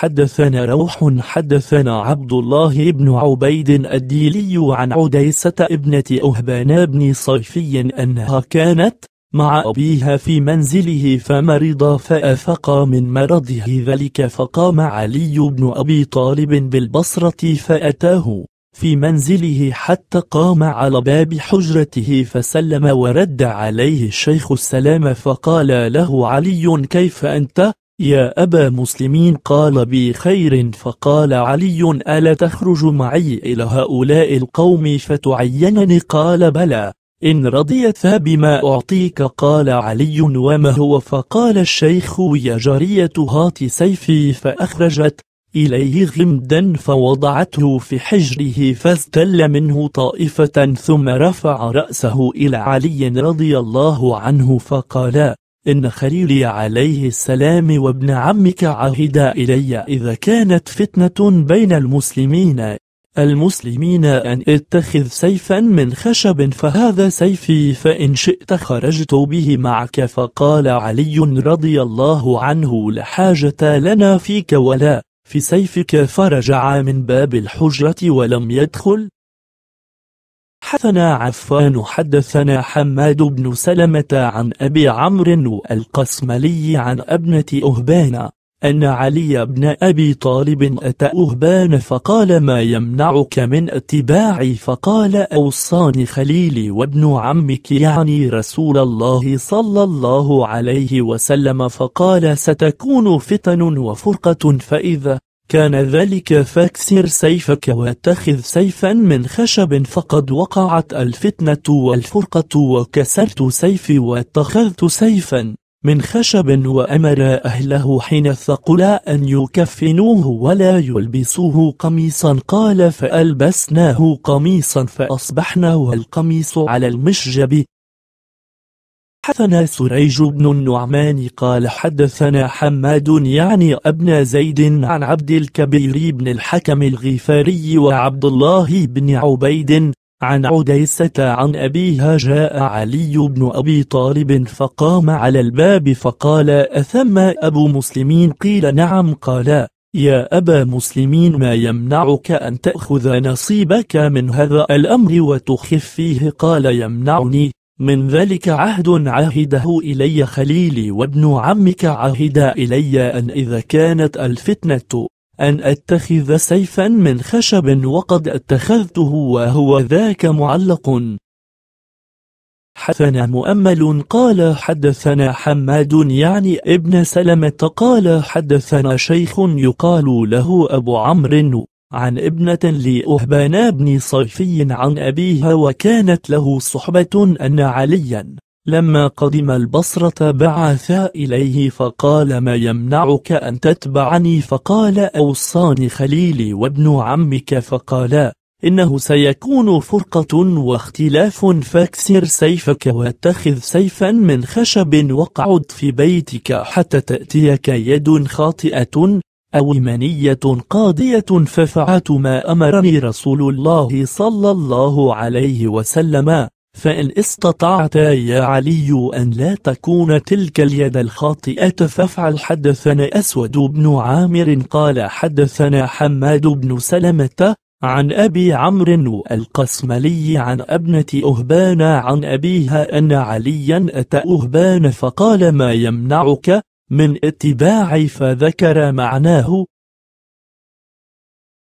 حدثنا روح حدثنا عبد الله بن عبيد الديلي عن عديسة ابنة أهبان بن صيفي أنها كانت مع أبيها في منزله فمرض فأفق من مرضه ذلك فقام علي بن أبي طالب بالبصرة فأتاه في منزله حتى قام على باب حجرته فسلم ورد عليه الشيخ السلام فقال له علي كيف أنت؟ يا أبا مسلمين قال بي خير فقال علي ألا تخرج معي إلى هؤلاء القوم فتعينني قال بلى إن رضيت فبما أعطيك قال علي وما هو فقال الشيخ يا جارية هات سيفي فأخرجت إليه غمدا فوضعته في حجره فاستل منه طائفة ثم رفع رأسه إلى علي رضي الله عنه فقالا إن خليلي عليه السلام وابن عمك عهدا إلي إذا كانت فتنة بين المسلمين المسلمين أن اتخذ سيفا من خشب فهذا سيفي فإن شئت خرجت به معك فقال علي رضي الله عنه لحاجة لنا فيك ولا في سيفك فرجع من باب الحجرة ولم يدخل حدثنا عفان حدثنا حماد بن سلمة عن أبي عمرو القسملي عن ابنة أهبان أن علي بن أبي طالب أتى أهبان فقال ما يمنعك من اتباعي فقال أوصاني خليلي وابن عمك يعني رسول الله صلى الله عليه وسلم فقال ستكون فتن وفرقة فإذا كان ذلك فاكسر سيفك واتخذ سيفا من خشب فقد وقعت الفتنة والفرقة وكسرت سيفي واتخذت سيفا من خشب وأمر أهله حين ثقل أن يكفنوه ولا يلبسوه قميصا قال فألبسناه قميصا فأصبحنا والقميص على المشجب حدثنا سريج بن النعمان قال حدثنا حماد يعني أبن زيد عن عبد الكبير بن الحكم الغفاري وعبد الله بن عبيد عن عديسة عن أبيها جاء علي بن أبي طالب فقام على الباب فقال أثم أبو مسلمين قيل نعم قال يا أبا مسلمين ما يمنعك أن تأخذ نصيبك من هذا الأمر وتخفيه قال يمنعني من ذلك عهد عهده إلي خليلي وابن عمك عهد إلي أن إذا كانت الفتنة أن أتخذ سيفا من خشب وقد اتخذته وهو ذاك معلق حدثنا مؤمل قال حدثنا حماد يعني ابن سلمة قال حدثنا شيخ يقال له أبو عمرو عن ابنة لأهبان بن صيفي عن أبيها وكانت له صحبة أن عليا لما قدم البصرة بعث إليه فقال ما يمنعك أن تتبعني فقال أوصاني خليلي وابن عمك فقالا إنه سيكون فرقة واختلاف فاكسر سيفك واتخذ سيفا من خشب وقعد في بيتك حتى تأتيك يد خاطئة أو منية قاضية ففعلت ما أمرني رسول الله صلى الله عليه وسلم فإن استطعت يا علي أن لا تكون تلك اليد الخاطئة فافعل حدثنا أسود بن عامر قال حدثنا حماد بن سلمة عن أبي عمرو القسملي عن ابنة أهبان عن أبيها أن عليا أتى أهبان فقال ما يمنعك من اتباع فذكر معناه